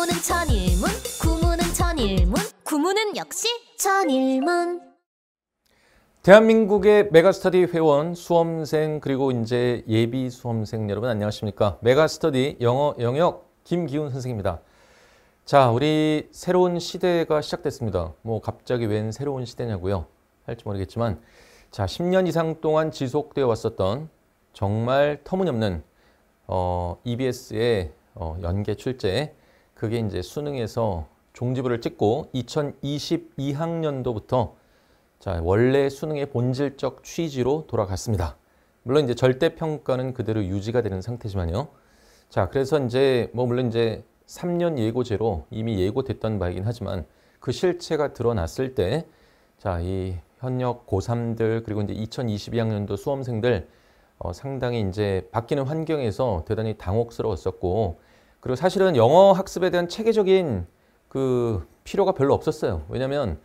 구문은 천일문 구문은 천일문 구문은 역시 천일문 대한민국의 메가스터디 회원, 수험생 그리고 이제 예비 수험생 여러분 안녕하십니까? 메가스터디 영어 영역 김기훈 선생입니다. 자, 우리 새로운 시대가 시작됐습니다. 뭐 갑자기 웬 새로운 시대냐고요? 할지 모르겠지만 자, 10년 이상 동안 지속되어 왔었던 정말 터무니없는 어, EBS의 어, 연계 출제 그게 이제 수능에서 종지부를 찍고 2022학년도부터 자, 원래 수능의 본질적 취지로 돌아갔습니다. 물론 이제 절대 평가는 그대로 유지가 되는 상태지만요. 자, 그래서 이제 뭐 물론 이제 3년 예고제로 이미 예고됐던 바이긴 하지만 그 실체가 드러났을 때 자, 이 현역 고3들 그리고 이제 2022학년도 수험생들 어, 상당히 이제 바뀌는 환경에서 대단히 당혹스러웠었고 그리고 사실은 영어 학습에 대한 체계적인 그 필요가 별로 없었어요. 왜냐면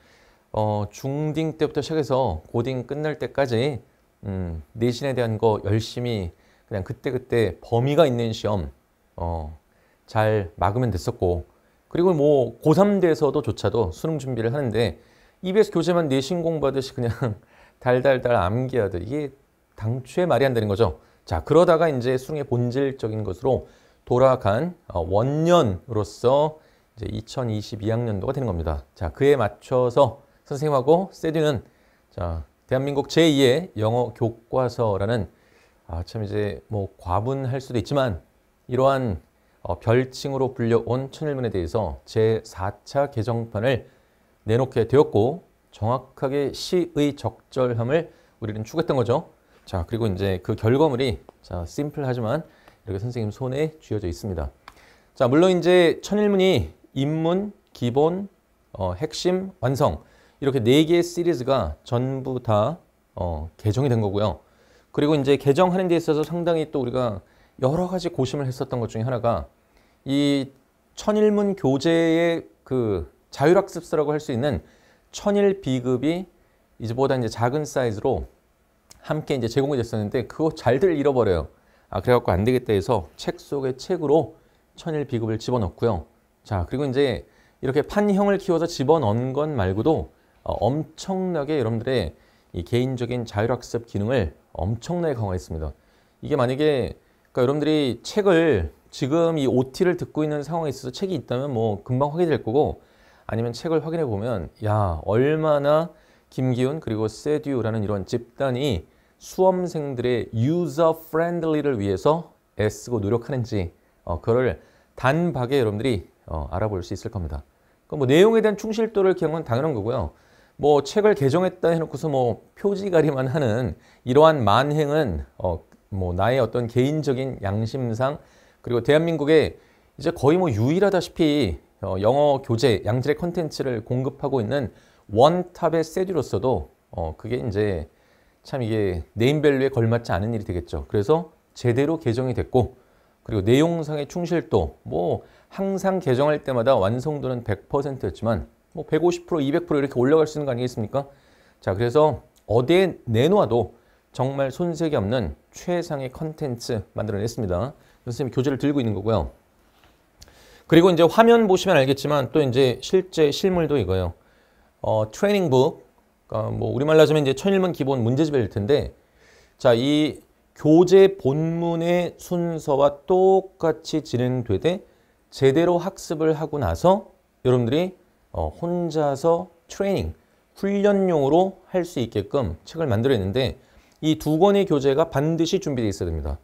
어, 중딩 때부터 시작해서 고딩 끝날 때까지 음, 내신에 대한 거 열심히 그냥 그때그때 범위가 있는 시험 어, 잘 막으면 됐었고 그리고 뭐 고3 돼서도 조차도 수능 준비를 하는데 EBS 교재만 내신 공부하듯이 그냥 달달달 암기하듯 이게 당초에 말이 안 되는 거죠. 자 그러다가 이제 수능의 본질적인 것으로 돌아간 어, 원년으로서 이제 2022학년도가 되는 겁니다. 자, 그에 맞춰서 선생님하고 세듀는 자, 대한민국 제2의 영어 교과서라는 아, 참 이제 뭐 과분할 수도 있지만 이러한 어, 별칭으로 불려온 천일문에 대해서 제4차 개정판을 내놓게 되었고 정확하게 시의 적절함을 우리는 추구했던 거죠. 자, 그리고 이제 그 결과물이 자, 심플하지만 이렇게 선생님 손에 쥐어져 있습니다. 자, 물론 이제 천일문이 입문, 기본, 어, 핵심, 완성 이렇게 네 개의 시리즈가 전부 다 어, 개정이 된 거고요. 그리고 이제 개정하는 데 있어서 상당히 또 우리가 여러 가지 고심을 했었던 것 중에 하나가 이 천일문 교재의 그 자율학습서라고 할 수 있는 천일 B급이 이제보다 이제 작은 사이즈로 함께 이제 제공이 됐었는데 그거 잘들 잃어버려요. 아, 그래갖고 안 되겠다 해서 책 속의 책으로 천일 비급을 집어넣고요. 자, 그리고 이제 이렇게 판형을 키워서 집어넣은 것 말고도 어, 엄청나게 여러분들의 이 개인적인 자율학습 기능을 엄청나게 강화했습니다. 이게 만약에 그러니까 여러분들이 책을 지금 이 OT를 듣고 있는 상황에 있어서 책이 있다면 뭐 금방 확인될 거고 아니면 책을 확인해 보면 야 얼마나 김기훈 그리고 세듀라는 이런 집단이 수험생들의 user friendly를 위해서 애쓰고 노력하는지 어, 그거를 단박에 여러분들이 어, 알아볼 수 있을 겁니다. 그뭐 내용에 대한 충실도를 기한 건 당연한 거고요. 뭐 책을 개정했다 해놓고서 뭐 표지 가리만 하는 이러한 만행은 어, 뭐 나의 어떤 개인적인 양심상 그리고 대한민국의 이제 거의 뭐 유일하다시피 어, 영어 교재 양질의 컨텐츠를 공급하고 있는 원탑의 세듀로서도 어, 그게 이제 참 이게 네임밸류에 걸맞지 않은 일이 되겠죠. 그래서 제대로 개정이 됐고 그리고 내용상의 충실도 뭐 항상 개정할 때마다 완성도는 100%였지만 뭐 150%, 200% 이렇게 올라갈 수 있는 거 아니겠습니까? 자 그래서 어디에 내놓아도 정말 손색이 없는 최상의 컨텐츠 만들어냈습니다. 선생님이 교재를 들고 있는 거고요. 그리고 이제 화면 보시면 알겠지만 또 이제 실제 실물도 이거예요. 어, 트레이닝북 그러니까 뭐 우리말로 하자면 이제 천일문 기본 문제집일 텐데 자, 이 교재 본문의 순서와 똑같이 진행되되 제대로 학습을 하고 나서 여러분들이 어, 혼자서 트레이닝, 훈련용으로 할 수 있게끔 책을 만들어냈는데 이 두 권의 교재가 반드시 준비되어 있어야 됩니다.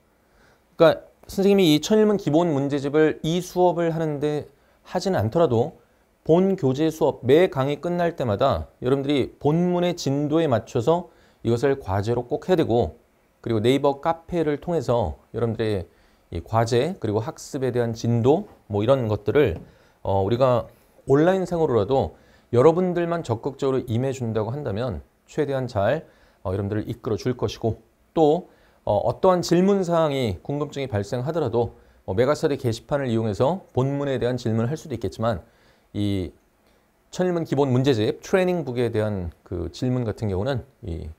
그러니까 선생님이 이 천일문 기본 문제집을 이 수업을 하는데 하지는 않더라도 본 교재 수업 매 강의 끝날 때마다 여러분들이 본문의 진도에 맞춰서 이것을 과제로 꼭 해야 되고 그리고 네이버 카페를 통해서 여러분들의 과제 그리고 학습에 대한 진도 뭐 이런 것들을 어, 우리가 온라인상으로라도 여러분들만 적극적으로 임해준다고 한다면 최대한 잘 어, 여러분들을 이끌어 줄 것이고 또 어, 떠한 질문사항이 궁금증이 발생하더라도 어, 메가스터디 게시판을 이용해서 본문에 대한 질문을 할 수도 있겠지만 이 천일문 기본 문제집 트레이닝북에 대한 그 질문 같은 경우는 이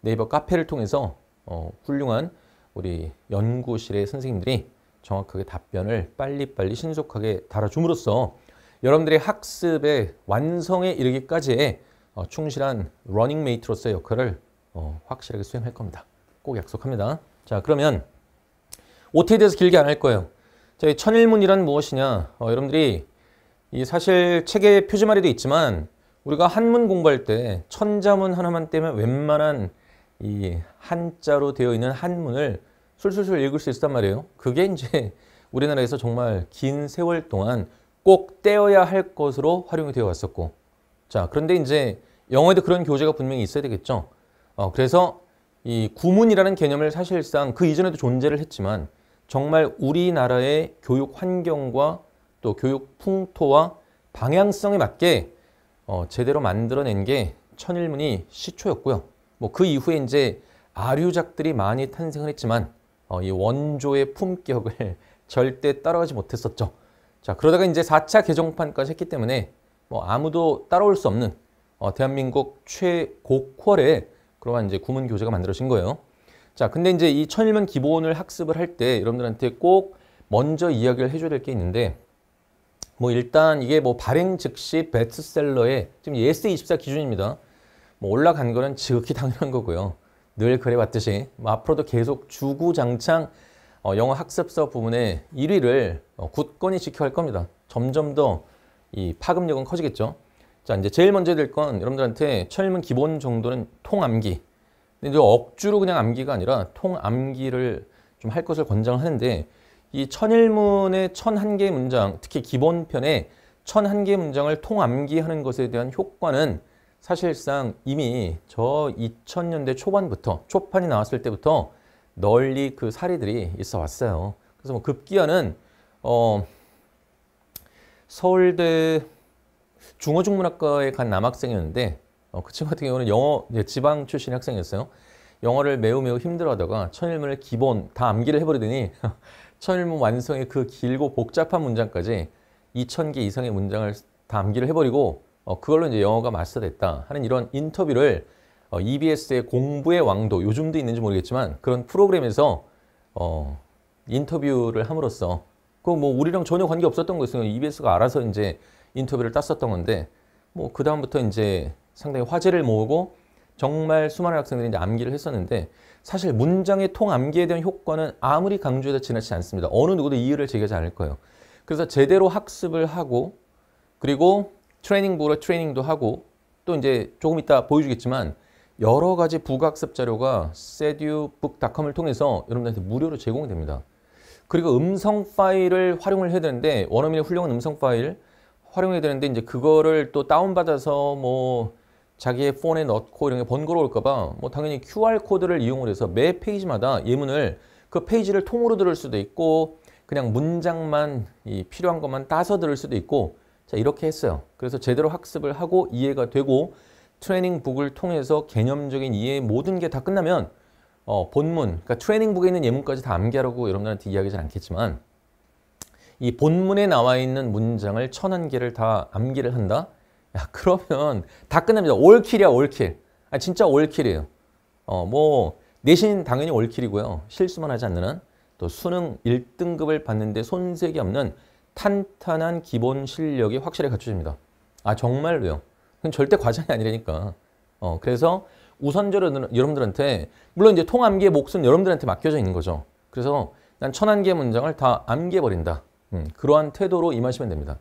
네이버 카페를 통해서 어, 훌륭한 우리 연구실의 선생님들이 정확하게 답변을 빨리빨리 신속하게 달아줌으로써 여러분들의 학습의 완성에 이르기까지의 어, 충실한 러닝메이트로서의 역할을 어, 확실하게 수행할 겁니다. 꼭 약속합니다. 자 그러면 OT에 대해서 길게 안 할 거예요. 자, 천일문이란 무엇이냐? 어, 여러분들이 이 사실 책의 표지말에도 있지만 우리가 한문 공부할 때 천자문 하나만 떼면 웬만한 이 한자로 되어 있는 한문을 술술술 읽을 수 있단 말이에요. 그게 이제 우리나라에서 정말 긴 세월 동안 꼭 떼어야 할 것으로 활용이 되어 왔었고 자 그런데 이제 영어에도 그런 교재가 분명히 있어야 되겠죠. 어, 그래서 이 구문이라는 개념을 사실상 그 이전에도 존재를 했지만 정말 우리나라의 교육 환경과 또 교육 풍토와 방향성에 맞게 어, 제대로 만들어낸 게 천일문이 시초였고요. 뭐 그 이후에 이제 아류작들이 많이 탄생을 했지만 어, 이 원조의 품격을 절대 따라가지 못했었죠. 자 그러다가 이제 4차 개정판까지 했기 때문에 뭐 아무도 따라올 수 없는 어, 대한민국 최고퀄의 그러한 이제 구문 교재가 만들어진 거예요. 자 근데 이제 이 천일문 기본을 학습을 할 때 여러분들한테 꼭 먼저 이야기를 해줘야 될 게 있는데 뭐 일단 이게 뭐 발행 즉시 베스트셀러의 지금 예스24 기준입니다. 뭐 올라간 거는 지극히 당연한 거고요. 늘그래봤듯이뭐 앞으로도 계속 주구장창 어, 영어 학습서 부문의 1위를 어, 굳건히 지켜갈 겁니다. 점점 더 이 파급력은 커지겠죠. 자 이제 제일 먼저 될 건 여러분들한테 철문 기본 정도는 통암기. 근데 억주로 그냥 암기가 아니라 통암기를 좀 할 것을 권장하는데 이 천일문의 천 한 개 문장, 특히 기본편에 천한 개 문장을 통암기하는 것에 대한 효과는 사실상 이미 저 2000년대 초반부터, 초판이 나왔을 때부터 널리 그 사례들이 있어 왔어요. 그래서 뭐 급기야는 어, 서울대 중어중문학과에 간 남학생이었는데 어, 그 친구 같은 경우는 영어 예, 지방 출신 학생이었어요. 영어를 매우 매우 힘들어하다가 천일문을 기본 다 암기를 해버리더니 천일문 완성의 그 길고 복잡한 문장까지 2,000개 이상의 문장을 담기를 해버리고 어, 그걸로 이제 영어가 마스터됐다 하는 이런 인터뷰를 어, EBS의 공부의 왕도 요즘도 있는지 모르겠지만 그런 프로그램에서 어, 인터뷰를 함으로써 그뭐 우리랑 전혀 관계 없었던 거였어요. EBS가 알아서 이제 인터뷰를 땄었던 건데 뭐그 다음부터 이제 상당히 화제를 모으고 정말 수많은 학생들이 이제 암기를 했었는데 사실 문장의 통암기에 대한 효과는 아무리 강조해도 지나치지 않습니다. 어느 누구도 이유를 제기하지 않을 거예요. 그래서 제대로 학습을 하고 그리고 트레이닝부로 트레이닝도 하고 또 이제 조금 이따 보여주겠지만 여러 가지 부가습 자료가 sedubook.com을 통해서 여러분들한테 무료로 제공됩니다. 그리고 음성 파일을 활용을 해야 되는데 원어민의 훌륭한 음성 파일 활용해야 되는데 이제 그거를 또 다운받아서 뭐 자기의 폰에 넣고 이런 게 번거로울까봐 뭐 당연히 QR코드를 이용을 해서 매 페이지마다 예문을 그 페이지를 통으로 들을 수도 있고 그냥 문장만 필요한 것만 따서 들을 수도 있고 자 이렇게 했어요. 그래서 제대로 학습을 하고 이해가 되고 트레이닝북을 통해서 개념적인 이해 모든 게 다 끝나면 어, 본문, 그러니까 트레이닝북에 있는 예문까지 다 암기하라고 여러분들한테 이야기하진 않겠지만 이 본문에 나와 있는 문장을 천한 개를 다 암기를 한다? 야, 그러면 다 끝납니다. 올킬이야, 올킬. 아, 진짜 올킬이에요. 어, 뭐, 내신 당연히 올킬이고요. 실수만 하지 않는 또 수능 1등급을 받는데 손색이 없는 탄탄한 기본 실력이 확실히 갖춰집니다. 아, 정말로요. 그건 절대 과장이 아니라니까. 어, 그래서 우선적으로 여러분들한테, 물론 이제 통암기의 몫은 여러분들한테 맡겨져 있는 거죠. 그래서 난 천한 개의 문장을 다 암기해버린다. 음, 그러한 태도로 임하시면 됩니다.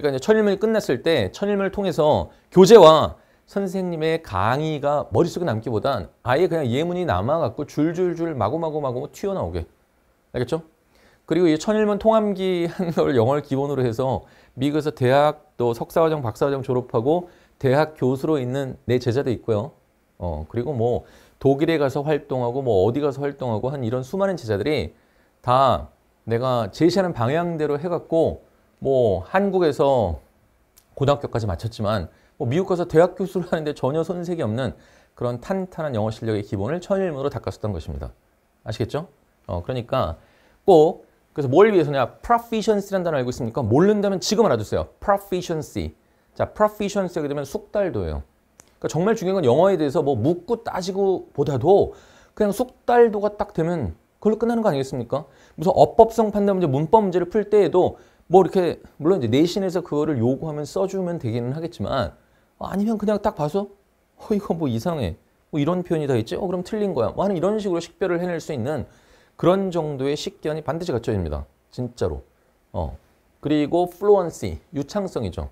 그러니까 이제 천일문이 끝났을 때 천일문을 통해서 교재와 선생님의 강의가 머릿속에 남기보단 아예 그냥 예문이 남아갖고 줄줄줄 마구마구 마구 튀어나오게. 알겠죠? 그리고 이 천일문 통함기 한걸 영어를 기본으로 해서 미국에서 대학 또 석사과정 박사과정 졸업하고 대학 교수로 있는 내 제자도 있고요. 어 그리고 뭐 독일에 가서 활동하고 뭐 어디 가서 활동하고 한 이런 수많은 제자들이 다 내가 제시하는 방향대로 해갖고 뭐 한국에서 고등학교까지 마쳤지만 뭐 미국 가서 대학 교수를 하는데 전혀 손색이 없는 그런 탄탄한 영어 실력의 기본을 천일문으로 닦았었던 것입니다. 아시겠죠? 어, 그러니까 꼭 그래서 뭘 위해서냐? proficiency라는 단어 알고 있습니까? 모른다면 지금 알아두세요. proficiency. 자, proficiency 하게 되면 숙달도예요 그러니까 정말 중요한 건 영어에 대해서 뭐 묻고 따지고 보다도 그냥 숙달도가딱 되면 그걸로 끝나는 거 아니겠습니까? 무슨 어법성 판단 문제, 문법 문제를 풀 때에도 뭐 이렇게 물론 이제 내신에서 그거를 요구하면 써주면 되기는 하겠지만 아니면 그냥 딱 봐서 어 이거 뭐 이상해 뭐 이런 표현이 다 있지 어 그럼 틀린 거야 뭐 하는 이런 식으로 식별을 해낼 수 있는 그런 정도의 식견이 반드시 갖춰집니다 진짜로 어 그리고 플루언시 유창성이죠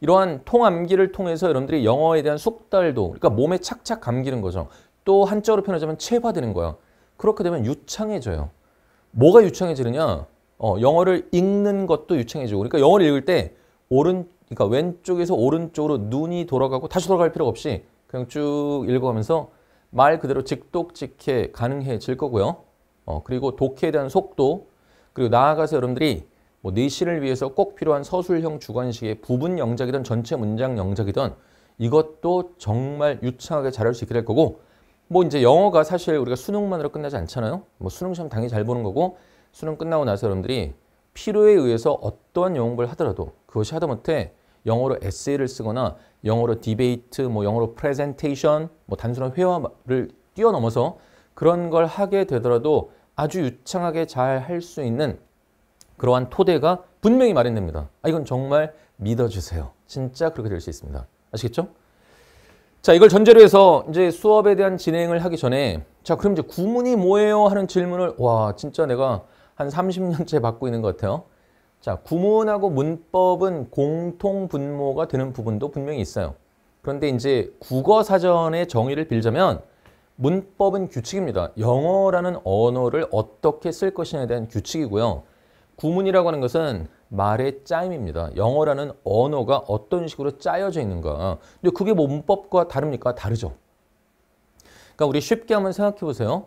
이러한 통암기를 통해서 여러분들이 영어에 대한 숙달도 그러니까 몸에 착착 감기는 거죠 또 한자로 표현하자면 체화되는 거야 그렇게 되면 유창해져요 뭐가 유창해지느냐 어, 영어를 읽는 것도 유창해지고 그러니까 영어를 읽을 때 오른 그러니까 왼쪽에서 오른쪽으로 눈이 돌아가고 다시 돌아갈 필요가 없이 그냥 쭉 읽어가면서 말 그대로 직독직해 가능해질 거고요. 어, 그리고 독해에 대한 속도 그리고 나아가서 여러분들이 뭐 내신을 위해서 꼭 필요한 서술형 주관식의 부분 영작이든 전체 문장 영작이든 이것도 정말 유창하게 잘할 수 있게 될 거고 뭐 이제 영어가 사실 우리가 수능만으로 끝나지 않잖아요. 뭐 수능 시험 당연히 잘 보는 거고 수능 끝나고 나서 여러분들이 필요에 의해서 어떠한 영어를 하더라도 그것이 하다못해 영어로 에세이를 쓰거나 영어로 디베이트, 뭐 영어로 프레젠테이션, 뭐 단순한 회화를 뛰어넘어서 그런 걸 하게 되더라도 아주 유창하게 잘 할 수 있는 그러한 토대가 분명히 마련됩니다. 아, 이건 정말 믿어주세요. 진짜 그렇게 될 수 있습니다. 아시겠죠? 자, 이걸 전제로 해서 이제 수업에 대한 진행을 하기 전에 자, 그럼 이제 구문이 뭐예요? 하는 질문을 와, 진짜 내가 한 30년째 받고 있는 것 같아요. 자, 구문하고 문법은 공통 분모가 되는 부분도 분명히 있어요. 그런데 이제 국어 사전의 정의를 빌자면 문법은 규칙입니다. 영어라는 언어를 어떻게 쓸 것이냐에 대한 규칙이고요. 구문이라고 하는 것은 말의 짜임입니다. 영어라는 언어가 어떤 식으로 짜여져 있는가. 근데 그게 뭐 문법과 다릅니까? 다르죠. 그러니까 우리 쉽게 한번 생각해 보세요.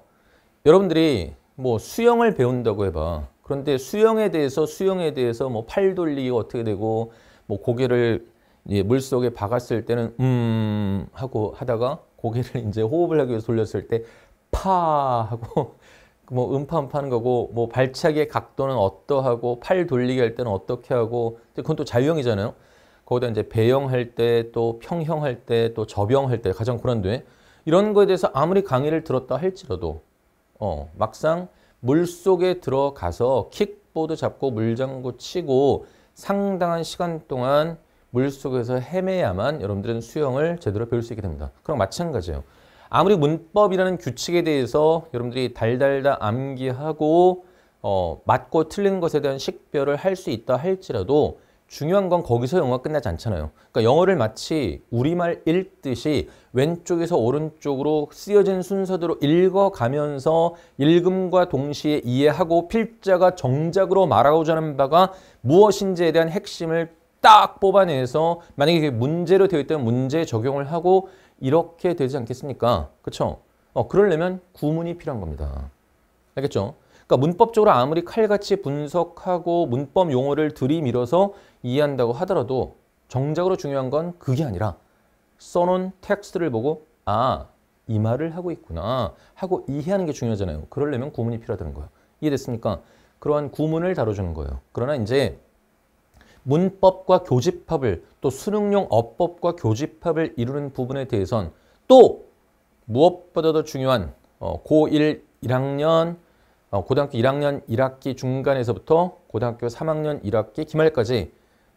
여러분들이 뭐 수영을 배운다고 해봐. 그런데 수영에 대해서 수영에 대해서 뭐 팔돌리기 어떻게 되고 뭐 고개를 예, 물 속에 박았을 때는 음 하고 하다가 고개를 이제 호흡을 하기 위해서 돌렸을 때 파 하고 뭐 음파음파는 거고 뭐 발차기의 각도는 어떠하고 팔 돌리기 할 때는 어떻게 하고 그건 또 자유형이잖아요. 거기다 이제 배영할 때 또 평형할 때 또 접영할 때 가장 그런도 이런 거에 대해서 아무리 강의를 들었다 할지라도 어, 막상 물 속에 들어가서 킥보드 잡고 물장구 치고 상당한 시간 동안 물 속에서 헤매야만 여러분들은 수영을 제대로 배울 수 있게 됩니다. 그럼 마찬가지예요. 아무리 문법이라는 규칙에 대해서 여러분들이 달달다 암기하고 어, 맞고 틀린 것에 대한 식별을 할 수 있다 할지라도 중요한 건 거기서 영어가 끝나지 않잖아요. 그러니까 영어를 마치 우리말 읽듯이 왼쪽에서 오른쪽으로 쓰여진 순서대로 읽어가면서 읽음과 동시에 이해하고 필자가 정작으로 말하고자 하는 바가 무엇인지에 대한 핵심을 딱 뽑아내서 만약에 이게 문제로 되어 있다면 문제 적용을 하고 이렇게 되지 않겠습니까? 그렇죠? 어, 그러려면 구문이 필요한 겁니다. 알겠죠? 그러니까 문법적으로 아무리 칼같이 분석하고 문법 용어를 들이밀어서 이해한다고 하더라도 정작으로 중요한 건 그게 아니라 써놓은 텍스트를 보고 아, 이 말을 하고 있구나 하고 이해하는 게 중요하잖아요. 그러려면 구문이 필요하다는 거예요. 이해됐습니까? 그러한 구문을 다뤄주는 거예요. 그러나 이제 문법과 교집합을 또 수능용 어법과 교집합을 이루는 부분에 대해선 또 무엇보다도 중요한 어, 고1 1학년, 어, 고등학교 1학년 1학기 중간에서부터 고등학교 3학년 1학기 기말까지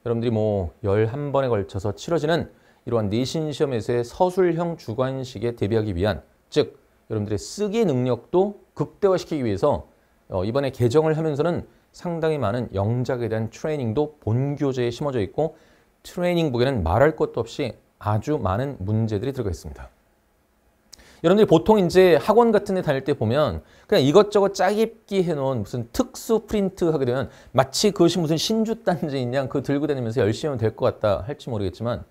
여러분들이 뭐 11번에 걸쳐서 치러지는 이러한 내신 시험에서의 서술형 주관식에 대비하기 위한 즉 여러분들의 쓰기 능력도 극대화시키기 위해서 어, 이번에 개정을 하면서는 상당히 많은 영작에 대한 트레이닝도 본 교재에 심어져 있고 트레이닝북에는 말할 것도 없이 아주 많은 문제들이 들어가 있습니다. 여러분들이 보통 이제 학원 같은 데 다닐 때 보면 그냥 이것저것 짜깁기 해놓은 무슨 특수 프린트 하게 되면 마치 그것이 무슨 신주 단지인 양그 들고 다니면서 열심히 하면 될 것 같다 할지 모르겠지만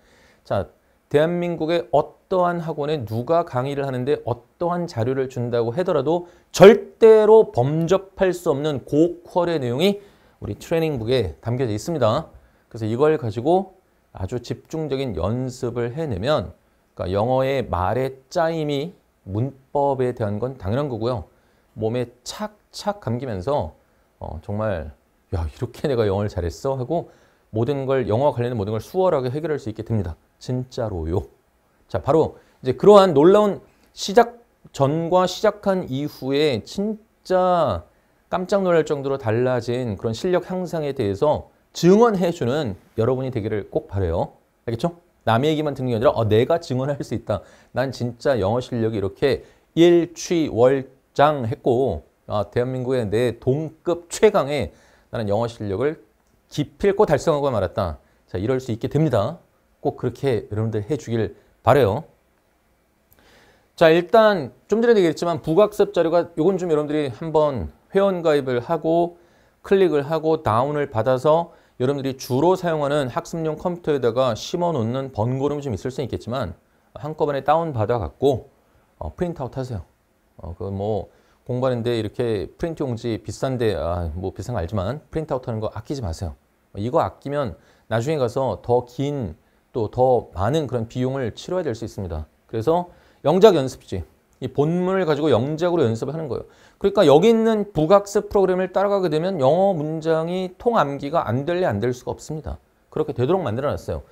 자 대한민국의 어떠한 학원에 누가 강의를 하는데 어떠한 자료를 준다고 하더라도 절대로 범접할 수 없는 고퀄의 내용이 우리 트레이닝북에 담겨져 있습니다. 그래서 이걸 가지고 아주 집중적인 연습을 해내면 그러니까 영어의 말의 짜임이 문법에 대한 건 당연한 거고요. 몸에 착착 감기면서 어, 정말 야 이렇게 내가 영어를 잘했어 하고 모든 걸 영어와 관련된 모든 걸 수월하게 해결할 수 있게 됩니다. 진짜로요. 자 바로 이제 그러한 놀라운 시작 전과 시작한 이후에 진짜 깜짝 놀랄 정도로 달라진 그런 실력 향상에 대해서 증언해주는 여러분이 되기를 꼭 바래요. 알겠죠? 남의 얘기만 듣는 게 아니라 어, 내가 증언할 수 있다. 난 진짜 영어 실력이 이렇게 일취월장 했고 아, 대한민국의 내 동급 최강의 나는 영어 실력을 기필코 달성하고 말았다. 자, 이럴 수 있게 됩니다. 꼭 그렇게 여러분들 해주길 바래요. 자, 일단 좀 전에 얘기했지만 부각습 자료가 이건 좀 여러분들이 한번 회원가입을 하고 클릭을 하고 다운을 받아서 여러분들이 주로 사용하는 학습용 컴퓨터에다가 심어 놓는 번거로움이 좀 있을 수 있겠지만 한꺼번에 다운받아 갖고 어, 프린트아웃 하세요. 어, 그뭐 공부하는데 이렇게 프린트 용지 비싼데 아, 뭐 비싼 거 알지만 프린트아웃 하는 거 아끼지 마세요. 이거 아끼면 나중에 가서 더 긴 또 더 많은 그런 비용을 치러야 될 수 있습니다. 그래서 영작 연습지, 이 본문을 가지고 영작으로 연습을 하는 거예요. 그러니까 여기 있는 부각습 프로그램을 따라가게 되면 영어 문장이 통암기가 안 될래 안 될 수가 없습니다. 그렇게 되도록 만들어놨어요.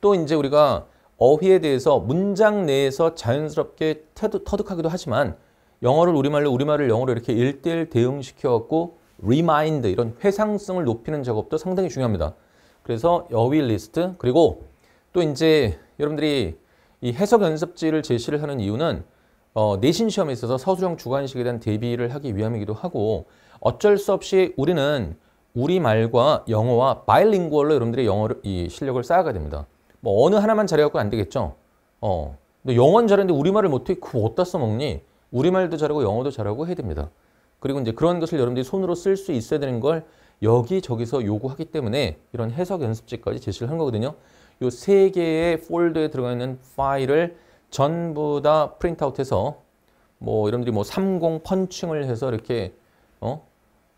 또 이제 우리가 어휘에 대해서 문장 내에서 자연스럽게 태도, 터득하기도 하지만 영어를 우리말로 우리말을 영어로 이렇게 일대일 대응시켜갖고 리마인드 이런 회상성을 높이는 작업도 상당히 중요합니다. 그래서 어휘 리스트 그리고 또 이제 여러분들이 이 해석 연습지를 제시를 하는 이유는 어, 내신 시험에 있어서 서술형 주관식에 대한 대비를 하기 위함이기도 하고 어쩔 수 없이 우리는 우리말과 영어와 바일링구얼로 여러분들의 영어를 이 실력을 쌓아가야 됩니다. 뭐 어느 하나만 잘해갖고 안 되겠죠. 어, 너 영어는 잘하는데 우리말을 못해 그거 어디다 써먹니? 우리말도 잘하고 영어도 잘하고 해야 됩니다. 그리고 이제 그런 것을 여러분들이 손으로 쓸 수 있어야 되는 걸 여기저기서 요구하기 때문에 이런 해석 연습지까지 제시를 한 거거든요. 요 세 개의 폴더에 들어가 있는 파일을 전부 다 프린트아웃해서 뭐 여러분들이 뭐30 펀칭을 해서 이렇게 어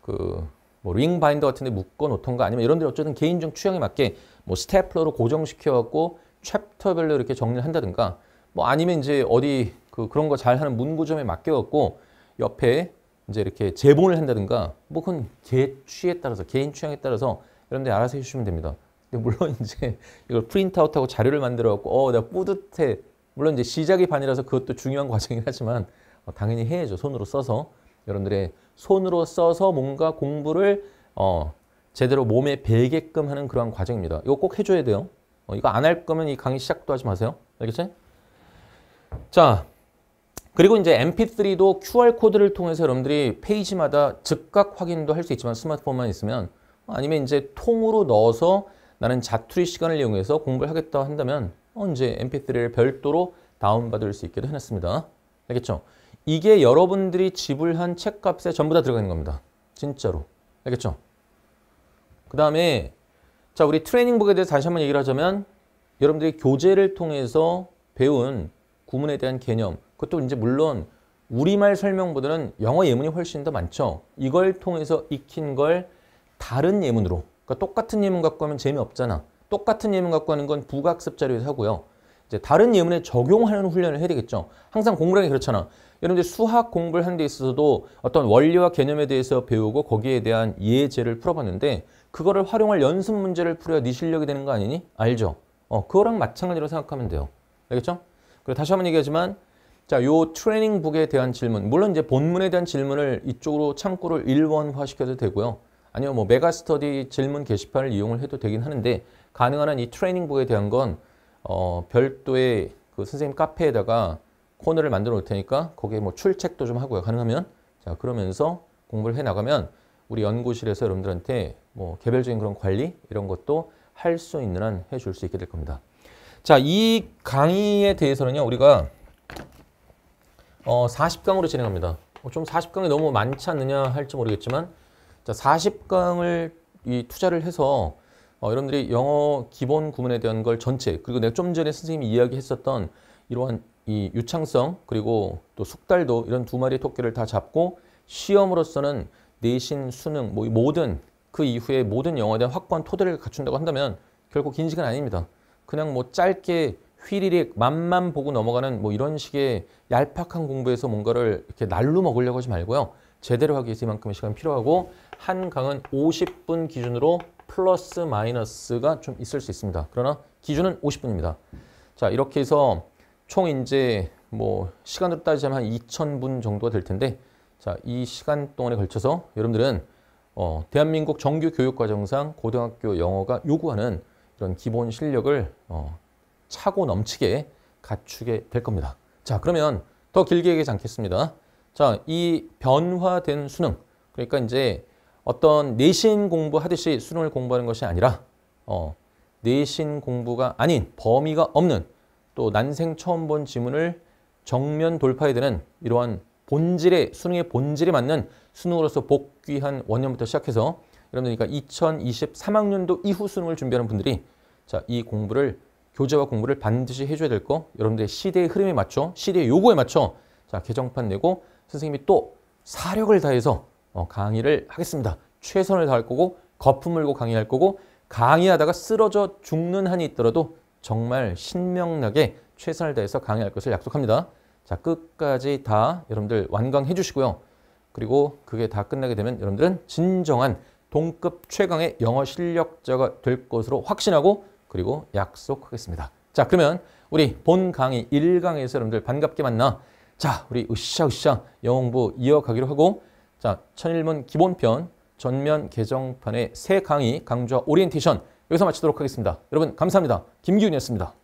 그 뭐 링 바인더 같은 데 묶어 놓던가 아니면 이런데 들 어쨌든 개인적 취향에 맞게 뭐 스테플러로 고정시켜 갖고 챕터별로 이렇게 정리를 한다든가 뭐 아니면 이제 어디 그 그런 거 잘하는 문구점에 맡겨 갖고 옆에 이제 이렇게 제본을 한다든가 뭐 그건 개 취에 따라서 개인 취향에 따라서 여러분들 알아서 해주시면 됩니다. 근데 물론 이제 이걸 프린트아웃하고 자료를 만들어 갖고 어 내가 뿌듯해 물론 이제 시작이 반이라서 그것도 중요한 과정이긴 하지만 어, 당연히 해야죠. 손으로 써서. 여러분들의 손으로 써서 뭔가 공부를 어, 제대로 몸에 배게끔 하는 그런 과정입니다. 이거 꼭 해줘야 돼요. 어, 이거 안 할 거면 이 강의 시작도 하지 마세요. 알겠지? 자, 그리고 이제 MP3도 QR코드를 통해서 여러분들이 페이지마다 즉각 확인도 할 수 있지만 스마트폰만 있으면 어, 아니면 이제 통으로 넣어서 나는 자투리 시간을 이용해서 공부를 하겠다 한다면 이제 mp3를 별도로 다운받을 수 있게도 해놨습니다. 알겠죠? 이게 여러분들이 지불한 책값에 전부 다 들어가 있는 겁니다. 진짜로. 알겠죠? 그 다음에 자 우리 트레이닝북에 대해서 다시 한 번 얘기를 하자면 여러분들이 교재를 통해서 배운 구문에 대한 개념 그것도 이제 물론 우리말 설명보다는 영어 예문이 훨씬 더 많죠. 이걸 통해서 익힌 걸 다른 예문으로 그러니까 똑같은 예문 갖고 하면 재미없잖아. 똑같은 예문 갖고 하는 건 부각습 자료에서 하고요. 이제 다른 예문에 적용하는 훈련을 해야 되겠죠. 항상 공부라는 게 그렇잖아. 여러분들 수학 공부를 하는 데 있어서도 어떤 원리와 개념에 대해서 배우고 거기에 대한 예제를 풀어봤는데 그거를 활용할 연습 문제를 풀어야 네 실력이 되는 거 아니니? 알죠? 어, 그거랑 마찬가지로 생각하면 돼요. 알겠죠? 그리고 다시 한번 얘기하지만 자, 요 트레이닝북에 대한 질문 물론 이제 본문에 대한 질문을 이쪽으로 창구를 일원화시켜도 되고요. 아니면 뭐 메가스터디 질문 게시판을 이용을 해도 되긴 하는데 가능한 한이 트레이닝북에 대한 건 어, 별도의 그 선생님 카페에다가 코너를 만들어 놓을 테니까 거기에 뭐 출첵도 좀 하고요. 가능하면. 자, 그러면서 공부를 해 나가면 우리 연구실에서 여러분들한테 뭐 개별적인 그런 관리 이런 것도 할 수 있는 한 해 줄 수 있게 될 겁니다. 자, 이 강의에 대해서는요. 우리가 어, 40강으로 진행합니다. 어, 좀 40강이 너무 많지 않느냐 할지 모르겠지만 자, 40강을 이 투자를 해서 어, 여러분들이 영어 기본 구문에 대한 걸 전체 그리고 내가 좀 전에 선생님이 이야기했었던 이러한 이 유창성 그리고 또 숙달도 이런 두 마리의 토끼를 다 잡고 시험으로서는 내신, 수능 뭐 모든 그 이후에 모든 영어에 대한 확고한 토대를 갖춘다고 한다면 결코 긴 시간 아닙니다. 그냥 뭐 짧게 휘리릭 맛만 보고 넘어가는 뭐 이런 식의 얄팍한 공부에서 뭔가를 이렇게 날로 먹으려고 하지 말고요. 제대로 하기 위해서 이만큼의 시간이 필요하고 한 강은 50분 기준으로 플러스 마이너스가 좀 있을 수 있습니다. 그러나 기준은 50분입니다. 자 이렇게 해서 총 이제 뭐 시간으로 따지자면 한 2,000분 정도가 될 텐데 자 이 시간 동안에 걸쳐서 여러분들은 어, 대한민국 정규 교육 과정상 고등학교 영어가 요구하는 이런 기본 실력을 어, 차고 넘치게 갖추게 될 겁니다. 자 그러면 더 길게 얘기하지 않겠습니다. 자, 이 변화된 수능. 그러니까 이제 어떤 내신 공부하듯이 수능을 공부하는 것이 아니라 어, 내신 공부가 아닌 범위가 없는 또 난생 처음 본 지문을 정면 돌파해야 되는 이러한 본질의 수능의 본질에 맞는 수능으로서 복귀한 원년부터 시작해서 여러분 그러니까 2023학년도 이후 수능을 준비하는 분들이 자 이 공부를 교재와 공부를 반드시 해줘야 될 거 여러분들의 시대의 흐름에 맞춰 시대의 요구에 맞춰 자 개정판 내고 선생님이 또 사력을 다해서 어, 강의를 하겠습니다. 최선을 다할 거고 거품 을고 강의할 거고 강의하다가 쓰러져 죽는 한이 있더라도 정말 신명나게 최선을 다해서 강의할 것을 약속합니다. 자 끝까지 다 여러분들 완강해 주시고요. 그리고 그게 다 끝나게 되면 여러분들은 진정한 동급 최강의 영어 실력자가 될 것으로 확신하고 그리고 약속하겠습니다. 자 그러면 우리 본 강의 1강에서 여러분들 반갑게 만나 자, 우리 으쌰으쌰 영홍부 이어가기로 하고 자, 천일문 기본편 전면 개정판의 새 강의 강좌 오리엔테이션 여기서 마치도록 하겠습니다. 여러분 감사합니다. 김기훈이었습니다.